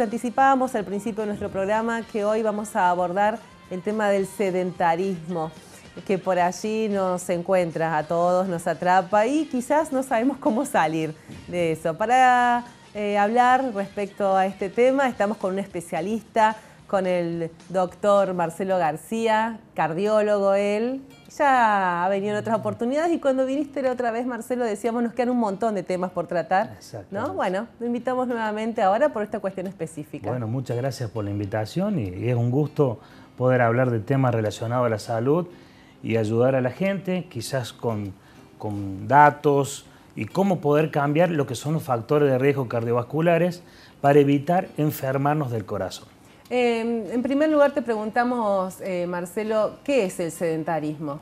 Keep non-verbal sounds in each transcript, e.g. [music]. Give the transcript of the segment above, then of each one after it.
anticipamos anticipábamos al principio de nuestro programa que hoy vamos a abordar el tema del sedentarismo, que por allí nos encuentra a todos, nos atrapa y quizás no sabemos cómo salir de eso. Para eh, hablar respecto a este tema estamos con un especialista, con el doctor Marcelo García, cardiólogo él, ya ha venido en otras oportunidades y cuando viniste la otra vez, Marcelo, decíamos nos quedan un montón de temas por tratar. ¿no? Bueno, lo invitamos nuevamente ahora por esta cuestión específica. Bueno, muchas gracias por la invitación y es un gusto poder hablar de temas relacionados a la salud y ayudar a la gente, quizás con, datos y cómo poder cambiar lo que son los factores de riesgo cardiovasculares para evitar enfermarnos del corazón. Em, en primer lugar te preguntamos, eh, Marcelo, ¿qué es el sedentarismo?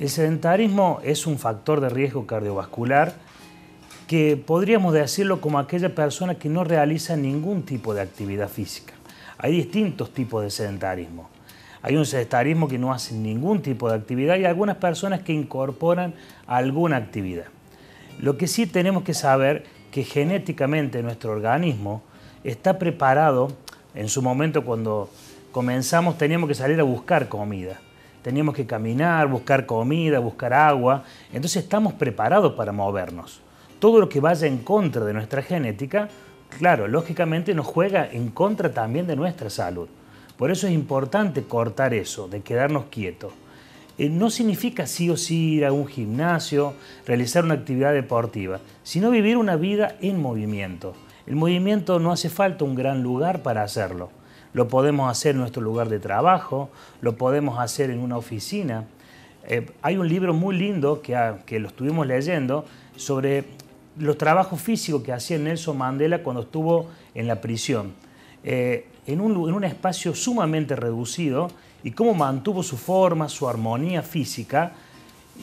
El sedentarismo es un factor de riesgo cardiovascular que podríamos decirlo como aquella persona que no realiza ningún tipo de actividad física. Hay distintos tipos de sedentarismo. Hay un sedentarismo que no hace ningún tipo de actividad y algunas personas que incorporan alguna actividad. Lo que sí tenemos que saber que genéticamente nuestro organismo está preparado, en su momento cuando comenzamos teníamos que salir a buscar comida teníamos que caminar, buscar comida, buscar agua. Entonces estamos preparados para movernos. Todo lo que vaya en contra de nuestra genética, claro, lógicamente nos juega en contra también de nuestra salud. Por eso es importante cortar eso, de quedarnos quietos. Eh, no significa sí o sí ir a un gimnasio, realizar una actividad deportiva, sino vivir una vida en movimiento. El movimiento no hace falta un gran lugar para hacerlo lo podemos hacer en nuestro lugar de trabajo, lo podemos hacer en una oficina. Eh, hay un libro muy lindo ah, que, lo estuvimos leyendo sobre los trabajos físicos que hacía Nelson Mandela cuando estuvo en la prisión, eh, en, un, espacio sumamente reducido, y cómo mantuvo su forma, su armonía física,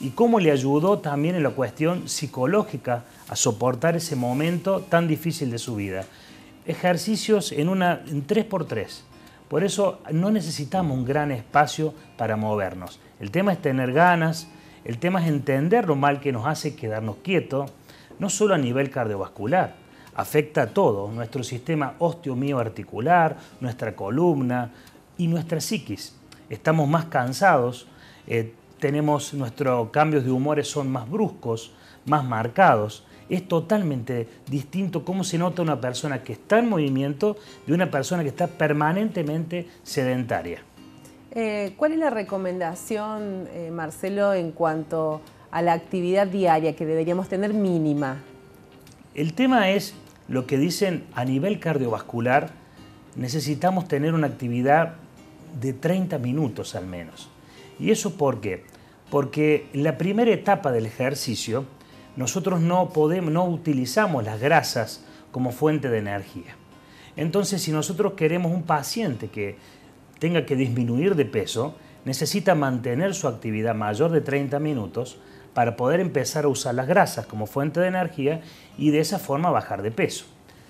y cómo le ayudó también en la cuestión psicológica a soportar ese momento tan difícil de su vida. Ejercicios en, una, en 3x3, por eso no necesitamos un gran espacio para movernos. El tema es tener ganas, el tema es entender lo mal que nos hace quedarnos quietos, no solo a nivel cardiovascular, afecta a todo, nuestro sistema osteomioarticular, nuestra columna y nuestra psiquis. Estamos más cansados, eh, tenemos nuestros cambios de humores son más bruscos, más marcados, es totalmente distinto cómo se nota una persona que está en movimiento de una persona que está permanentemente sedentaria. Eh, ¿Cuál es la recomendación, eh, Marcelo, en cuanto a la actividad diaria que deberíamos tener mínima? El tema es lo que dicen a nivel cardiovascular, necesitamos tener una actividad de 30 minutos al menos. ¿Y eso por qué? Porque la primera etapa del ejercicio nosotros no no utilizamos las grasas como fuente de energía. Entonces, si nosotros queremos un paciente que tenga que disminuir de peso, necesita mantener su actividad mayor de 30 minutos para poder empezar a usar las grasas como fuente de energía y de esa forma bajar de peso.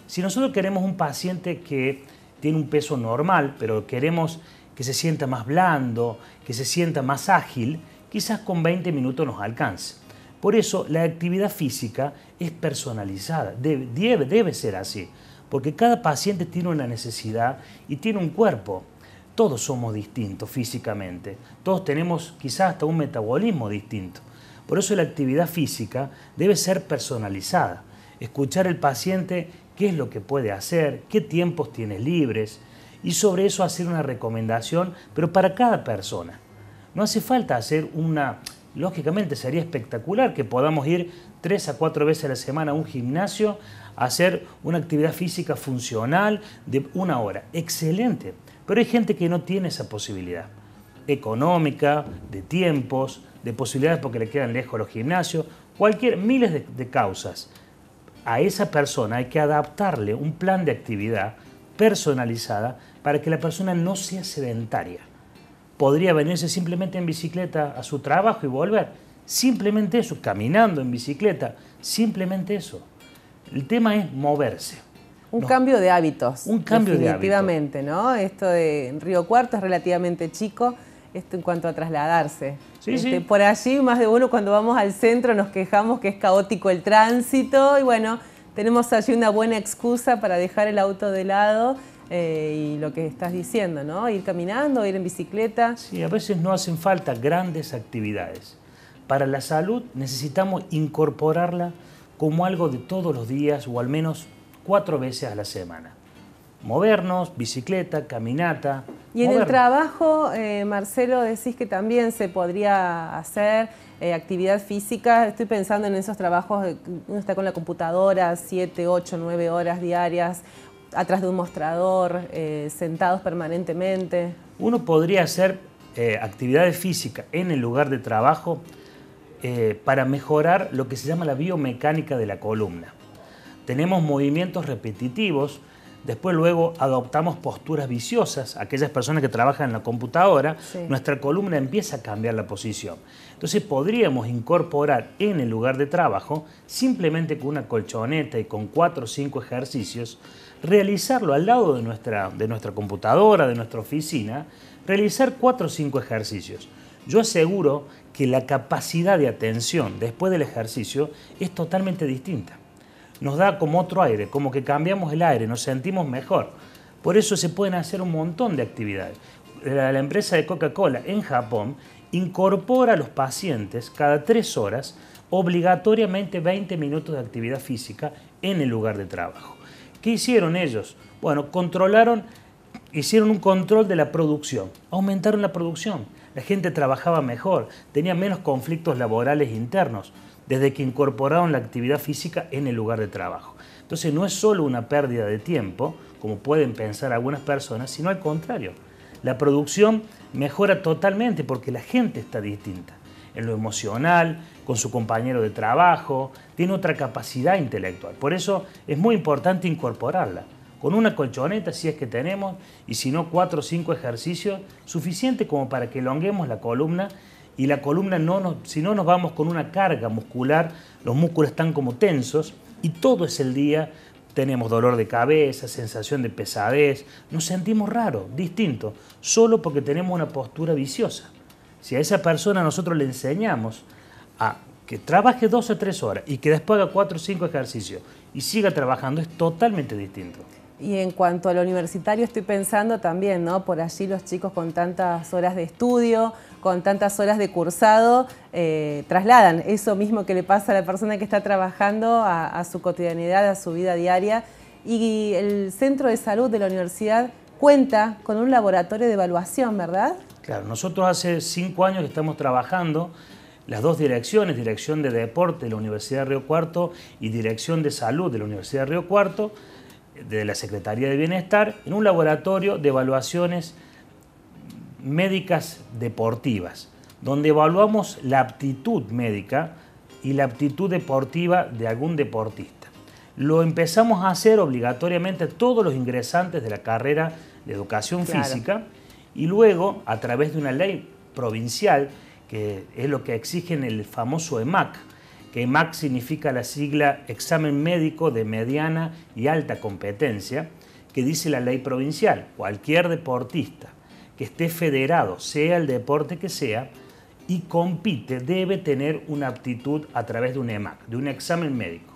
Si nosotros queremos un paciente que tiene un peso normal, pero queremos que se sienta más blando, que se sienta más ágil, quizás con 20 minutos nos alcance. Por eso la actividad física es personalizada, debe, ser así, porque cada paciente tiene una necesidad y tiene un cuerpo. Todos somos distintos físicamente, todos tenemos quizás hasta un metabolismo distinto. Por eso la actividad física debe ser personalizada, escuchar al paciente qué es lo que puede hacer, qué tiempos tiene libres y sobre eso hacer una recomendación, pero para cada persona. No hace falta hacer una lógicamente sería espectacular que podamos ir tres a cuatro veces a la semana a un gimnasio, a hacer una actividad física funcional de una hora. Excelente. Pero hay gente que no tiene esa posibilidad económica, de tiempos, de posibilidades porque le quedan lejos los gimnasios, cualquier, miles de, de causas. A esa persona hay que adaptarle un plan de actividad personalizada para que la persona no sea sedentaria podría venirse simplemente en bicicleta a su trabajo y volver. Simplemente eso, caminando en bicicleta, simplemente eso. El tema es moverse. Un cambio de hábitos. Un cambio de hábitos. ¿no? Esto de Río Cuarto es relativamente chico esto en cuanto a trasladarse. Este, por allí, más de uno, cuando vamos al centro, nos quejamos que es caótico el tránsito y bueno, tenemos allí una buena excusa para dejar el auto de lado eh, y lo que estás diciendo, ¿no? Ir caminando, ir en bicicleta. Sí, a veces no hacen falta grandes actividades. Para la salud necesitamos incorporarla como algo de todos los días o al menos cuatro veces a la semana. Movernos, bicicleta, caminata. Y en el trabajo, eh, Marcelo, decís que también se podría hacer eh, actividad física. Estoy pensando en esos trabajos, uno está con la computadora siete, ocho, nueve horas diarias atrás de un mostrador, eh, sentados permanentemente. Uno podría hacer eh, actividades físicas en el lugar de trabajo eh, para mejorar lo que se llama la biomecánica de la columna. Tenemos movimientos repetitivos Después luego adoptamos posturas viciosas, aquellas personas que trabajan en la computadora, nuestra columna empieza a cambiar la posición. Entonces podríamos incorporar en el lugar de trabajo, simplemente con una colchoneta y con cuatro o cinco ejercicios, realizarlo al lado de nuestra, de nuestra computadora, de nuestra oficina, realizar cuatro o cinco ejercicios. Yo aseguro que la capacidad de atención después del ejercicio es totalmente distinta nos da como otro aire, como que cambiamos el aire, nos sentimos mejor. Por eso se pueden hacer un montón de actividades. La, empresa de Coca-Cola en Japón incorpora a los pacientes cada tres horas obligatoriamente 20 minutos de actividad física en el lugar de trabajo. ¿Qué hicieron ellos? Bueno, controlaron, hicieron un control de la producción, aumentaron la producción, la gente trabajaba mejor, tenía menos conflictos laborales internos, desde que incorporaron la actividad física en el lugar de trabajo. Entonces no es solo una pérdida de tiempo, como pueden pensar algunas personas, sino al contrario. La producción mejora totalmente porque la gente está distinta en lo emocional, con su compañero de trabajo, tiene otra capacidad intelectual. Por eso es muy importante incorporarla. Con una colchoneta, si es que tenemos, y si no, cuatro o cinco ejercicios, suficientes como para que elonguemos la columna y la columna no si no nos vamos con una carga muscular, los músculos están como tensos y todo es el día tenemos dolor de cabeza, sensación de pesadez, nos sentimos raro, distinto, solo porque tenemos una postura viciosa. Si a esa persona nosotros le enseñamos a que trabaje dos o tres horas y que después haga cuatro o cinco ejercicios y siga trabajando, es totalmente distinto. Y en cuanto al universitario, estoy pensando también, ¿no? Por allí los chicos con tantas horas de estudio, con tantas horas de cursado, eh, trasladan eso mismo que le pasa a la persona que está trabajando a, su cotidianidad, a su vida diaria. Y el Centro de Salud de la Universidad cuenta con un laboratorio de evaluación, ¿verdad? Claro, nosotros hace cinco años estamos trabajando las dos direcciones, Dirección de Deporte de la Universidad de Río Cuarto y Dirección de Salud de la Universidad de Río Cuarto, de la Secretaría de Bienestar, en un laboratorio de evaluaciones médicas deportivas, donde evaluamos la aptitud médica y la aptitud deportiva de algún deportista. Lo empezamos a hacer obligatoriamente todos los ingresantes de la carrera de educación física y luego a través de una ley provincial que es lo que exigen el famoso EMAC, que EMAC significa la sigla Examen Médico de Mediana y Alta Competencia, que dice la ley provincial, cualquier deportista que esté federado, sea el deporte que sea, y compite, debe tener una aptitud a través de un EMAC, de un examen médico.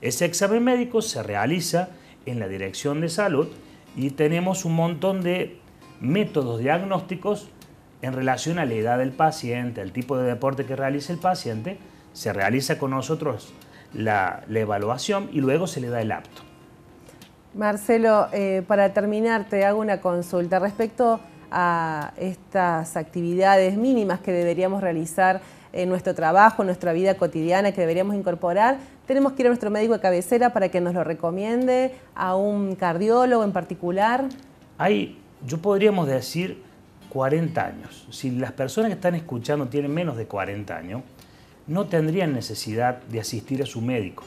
Ese examen médico se realiza en la Dirección de Salud y tenemos un montón de métodos diagnósticos en relación a la edad del paciente, al tipo de deporte que realiza el paciente. Se realiza con nosotros la, evaluación y luego se le da el apto. Marcelo, eh, para terminar te hago una consulta respecto a estas actividades mínimas que deberíamos realizar en nuestro trabajo, en nuestra vida cotidiana que deberíamos incorporar, tenemos que ir a nuestro médico de cabecera para que nos lo recomiende, a un cardiólogo en particular. Hay, yo podríamos decir, 40 años. Si las personas que están escuchando tienen menos de 40 años, no tendrían necesidad de asistir a su médico.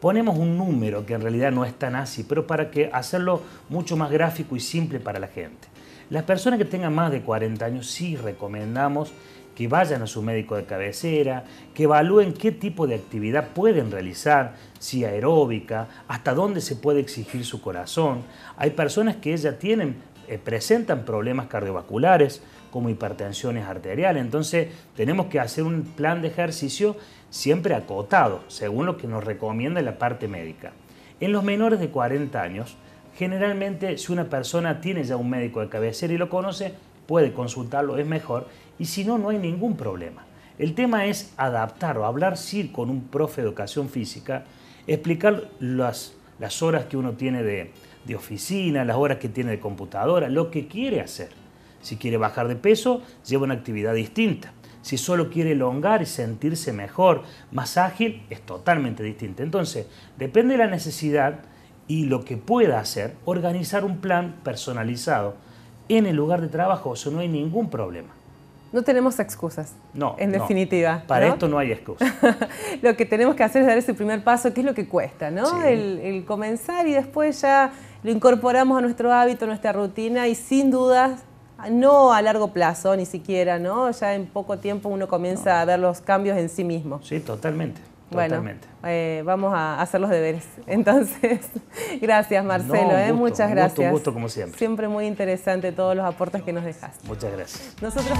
Ponemos un número que en realidad no es tan así, pero para que hacerlo mucho más gráfico y simple para la gente. Las personas que tengan más de 40 años sí recomendamos que vayan a su médico de cabecera, que evalúen qué tipo de actividad pueden realizar, si aeróbica, hasta dónde se puede exigir su corazón. Hay personas que ya tienen, eh, presentan problemas cardiovasculares, como hipertensiones arteriales. Entonces tenemos que hacer un plan de ejercicio siempre acotado, según lo que nos recomienda la parte médica. En los menores de 40 años, Generalmente, si una persona tiene ya un médico de cabecera y lo conoce, puede consultarlo, es mejor, y si no, no hay ningún problema. El tema es adaptar o hablar sí con un profe de educación física, explicar las, las horas que uno tiene de, de oficina, las horas que tiene de computadora, lo que quiere hacer. Si quiere bajar de peso, lleva una actividad distinta. Si solo quiere elongar y sentirse mejor, más ágil, es totalmente distinto. Entonces, depende de la necesidad, y lo que pueda hacer, organizar un plan personalizado en el lugar de trabajo, eso no hay ningún problema. No tenemos excusas. No. En definitiva. Para esto no hay excusas. [laughs] lo que tenemos que hacer es dar ese primer paso, que es lo que cuesta, ¿no? El, comenzar y después ya lo incorporamos a nuestro hábito, a nuestra rutina y sin dudas, no a largo plazo ni siquiera, ¿no? Ya en poco tiempo uno comienza a ver los cambios en sí mismo. Sí, totalmente. Bueno, eh, vamos a hacer los deberes. [laughs] Entonces, gracias Marcelo, eh, muchas gracias. Un gusto, como siempre. Siempre muy interesante todos los aportes que nos dejaste. Muchas gracias. Nosotros